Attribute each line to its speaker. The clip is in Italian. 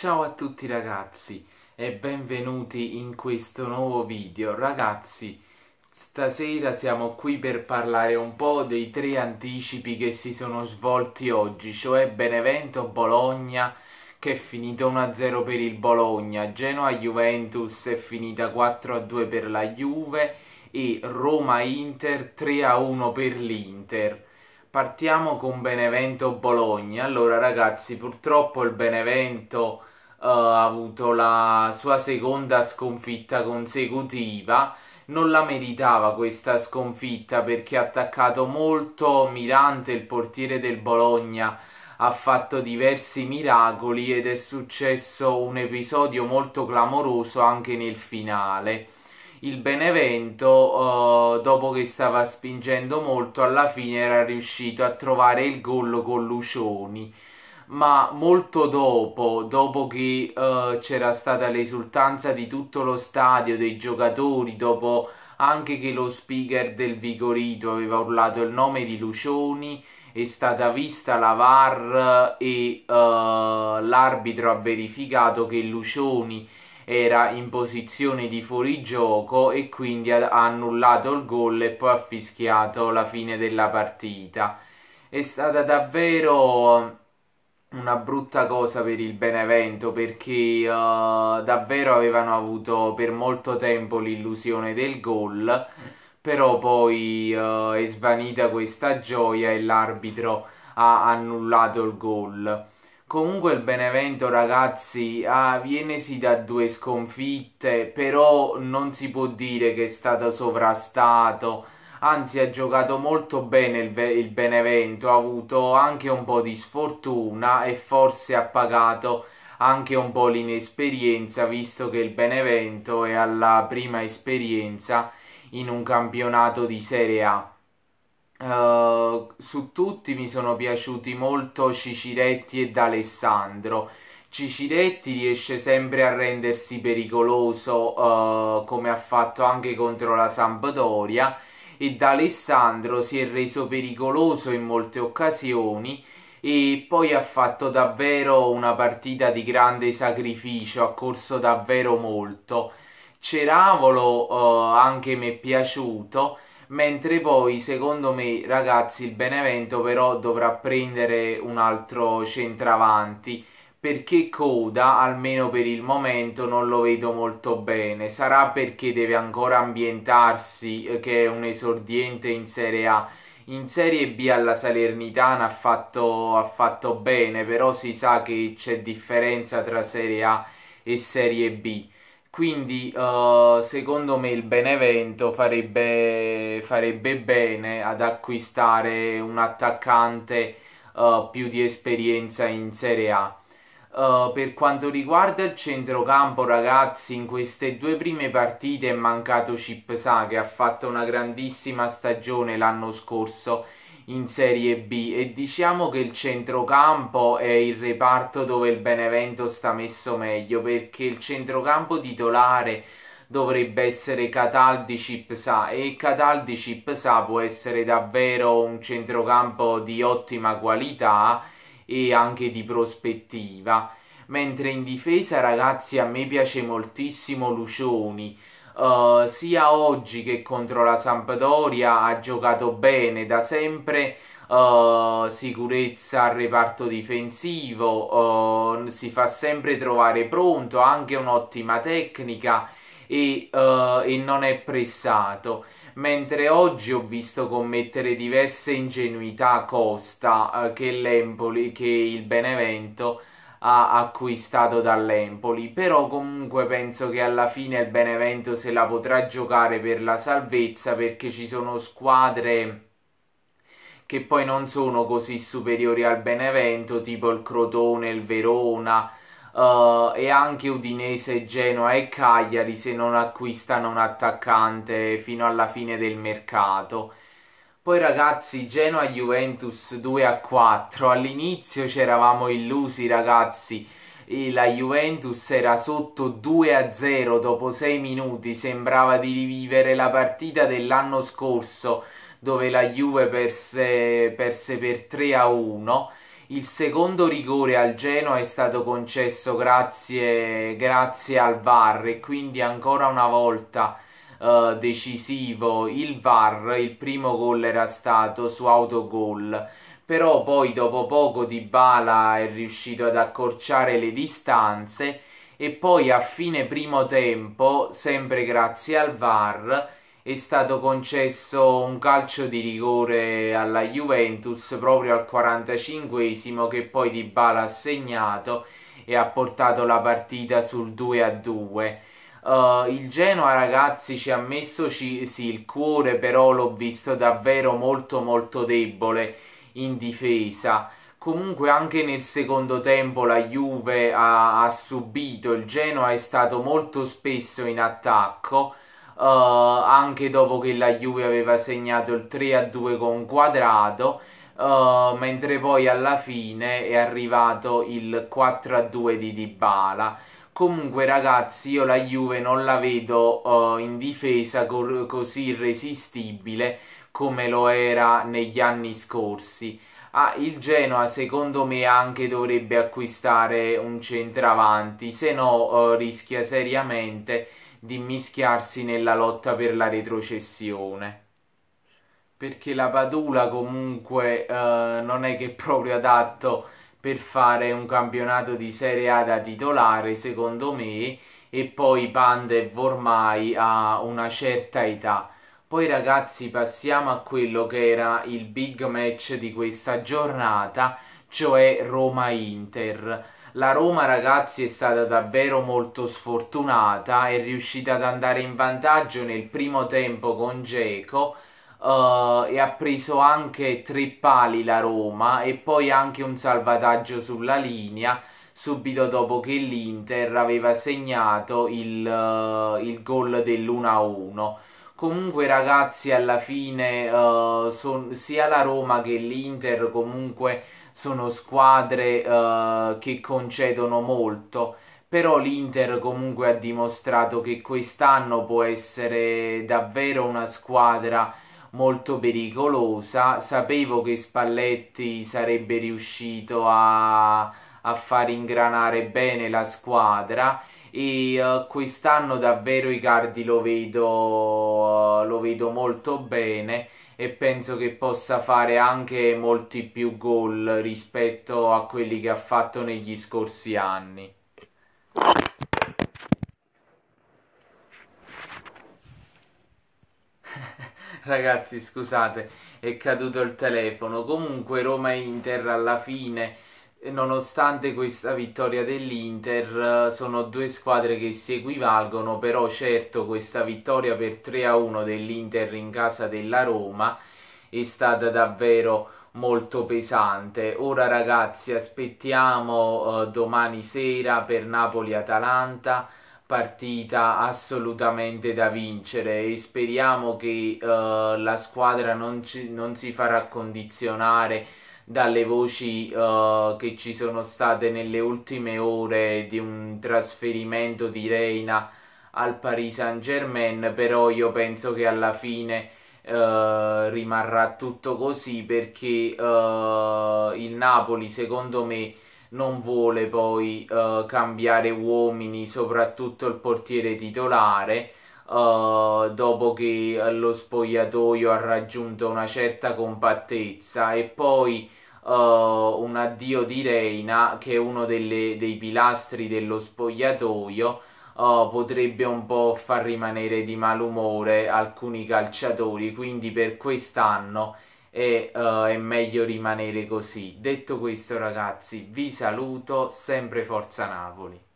Speaker 1: Ciao a tutti ragazzi e benvenuti in questo nuovo video. Ragazzi, stasera siamo qui per parlare un po' dei tre anticipi che si sono svolti oggi, cioè Benevento-Bologna che è finita 1-0 per il Bologna, Genoa-Juventus è finita 4-2 per la Juve e Roma-Inter 3-1 per l'Inter. Partiamo con Benevento-Bologna. Allora, ragazzi, purtroppo il Benevento uh, ha avuto la sua seconda sconfitta consecutiva. Non la meritava questa sconfitta perché ha attaccato molto Mirante, il portiere del Bologna. Ha fatto diversi miracoli ed è successo un episodio molto clamoroso anche nel finale il Benevento, uh, dopo che stava spingendo molto, alla fine era riuscito a trovare il gol con Lucioni. Ma molto dopo, dopo che uh, c'era stata l'esultanza di tutto lo stadio, dei giocatori, dopo anche che lo speaker del Vigorito aveva urlato il nome di Lucioni, è stata vista la VAR e uh, l'arbitro ha verificato che Lucioni era in posizione di fuorigioco e quindi ha annullato il gol e poi ha fischiato la fine della partita. È stata davvero um, una brutta cosa per il Benevento perché uh, davvero avevano avuto per molto tempo l'illusione del gol però poi uh, è svanita questa gioia e l'arbitro ha annullato il gol Comunque il Benevento ragazzi ah, viene sì da due sconfitte però non si può dire che è stato sovrastato anzi ha giocato molto bene il, il Benevento ha avuto anche un po' di sfortuna e forse ha pagato anche un po' l'inesperienza visto che il Benevento è alla prima esperienza in un campionato di Serie A eh, su tutti mi sono piaciuti molto Ciciretti ed Alessandro. Ciciretti riesce sempre a rendersi pericoloso uh, come ha fatto anche contro la Sampdoria ed Alessandro si è reso pericoloso in molte occasioni e poi ha fatto davvero una partita di grande sacrificio, ha corso davvero molto. Ceravolo uh, anche mi è piaciuto mentre poi secondo me ragazzi il Benevento però dovrà prendere un altro centravanti perché Coda, almeno per il momento, non lo vedo molto bene. Sarà perché deve ancora ambientarsi, eh, che è un esordiente in Serie A. In Serie B alla Salernitana ha fatto, ha fatto bene, però si sa che c'è differenza tra Serie A e Serie B. Quindi, uh, secondo me, il Benevento farebbe, farebbe, bene ad acquistare un attaccante uh, più di esperienza in Serie A. Uh, per quanto riguarda il centrocampo, ragazzi, in queste due prime partite è mancato Chip Sa che ha fatto una grandissima stagione l'anno scorso in Serie B e diciamo che il centrocampo è il reparto dove il Benevento sta messo meglio perché il centrocampo titolare dovrebbe essere Cataldi Cipsa e Cataldi Cipsa può essere davvero un centrocampo di ottima qualità e anche di prospettiva mentre in difesa ragazzi a me piace moltissimo Lucioni eh, sia oggi che contro la Sampdoria ha giocato bene da sempre. Uh, sicurezza al reparto difensivo, uh, si fa sempre trovare pronto, ha anche un'ottima tecnica e, e non è pressato mentre oggi ho visto commettere diverse ingenuità Costa eh, che l'Empoli, che il Benevento ha acquistato dall'Empoli, però comunque penso che alla fine il Benevento se la potrà giocare per la salvezza perché ci sono squadre che poi non sono così superiori al Benevento, tipo il Crotone, il Verona uh, e anche Udinese, Genoa e Cagliari se non acquistano un attaccante fino alla fine del mercato. Poi ragazzi, Genoa Juventus 2 a 4. All'inizio c'eravamo illusi, ragazzi. E la Juventus era sotto 2 a 0 dopo 6 minuti. Sembrava di rivivere la partita dell'anno scorso dove la Juve perse, perse per 3 a 1. Il secondo rigore al Genoa è stato concesso grazie, grazie al VAR e quindi ancora una volta eh, decisivo il VAR, il primo gol era stato su autogol però poi dopo poco Dybala è riuscito ad accorciare le distanze e poi a fine primo tempo, sempre grazie al VAR, è stato concesso un calcio di rigore alla Juventus proprio al 45esimo che poi Dybala ha segnato e ha portato la partita sul 2-2. Uh, il Genoa, ragazzi, ci ha messo ci, sì, il cuore, però l'ho visto davvero molto molto debole in difesa. Comunque anche nel secondo tempo la Juve ha, ha subito, il Genoa è stato molto spesso in attacco, uh, anche dopo che la Juve aveva segnato il 3-2 con Quadrado, uh, mentre poi alla fine è arrivato il 4-2 di Dybala Comunque ragazzi io la Juve non la vedo uh, in difesa così irresistibile come lo era negli anni scorsi. Ah, il Genoa secondo me anche dovrebbe acquistare un centravanti, se no uh, rischia seriamente di mischiarsi nella lotta per la retrocessione. Perché la Padula comunque uh, non è che proprio adatto per fare un campionato di Serie A da titolare, secondo me, e poi Pandev ormai ha una certa età. Poi ragazzi passiamo a quello che era il big match di questa giornata, cioè Roma-Inter. La Roma ragazzi è stata davvero molto sfortunata, è riuscita ad andare in vantaggio nel primo tempo con Geco, uh, e ha preso anche tre pali la Roma e poi anche un salvataggio sulla linea subito dopo che l'Inter aveva segnato il, uh, il gol dell'1-1. Comunque ragazzi alla fine uh, son, sia la Roma che l'Inter comunque sono squadre uh, che concedono molto, però l'Inter comunque ha dimostrato che quest'anno può essere davvero una squadra molto pericolosa. Sapevo che Spalletti sarebbe riuscito a, a far ingranare bene la squadra e uh, quest'anno davvero Icardi lo vedo, uh, lo vedo molto bene e penso che possa fare anche molti più gol rispetto a quelli che ha fatto negli scorsi anni. Ragazzi, scusate, è caduto il telefono. Comunque Roma-Inter alla fine, eh, nonostante questa vittoria dell'Inter, eh, sono due squadre che si equivalgono, però certo questa vittoria per 3-1 a dell'Inter in casa della Roma è stata davvero molto pesante. Ora ragazzi aspettiamo uh, domani sera per Napoli-Atalanta partita assolutamente da vincere e speriamo che uh, la squadra non, ci, non, si farà condizionare dalle voci uh, che ci sono state nelle ultime ore di un trasferimento di Reina al Paris Saint Germain però io penso che alla fine uh, rimarrà tutto così perché il Napoli secondo me non vuole poi uh, cambiare uomini, soprattutto il portiere titolare. Uh, dopo che lo spogliatoio ha raggiunto una certa compattezza e poi uh, un addio di Reina che è uno delle, dei pilastri dello spogliatoio uh, potrebbe un po' far rimanere di malumore alcuni calciatori quindi per quest'anno e uh, è meglio rimanere così. Detto questo ragazzi vi saluto, sempre Forza Napoli.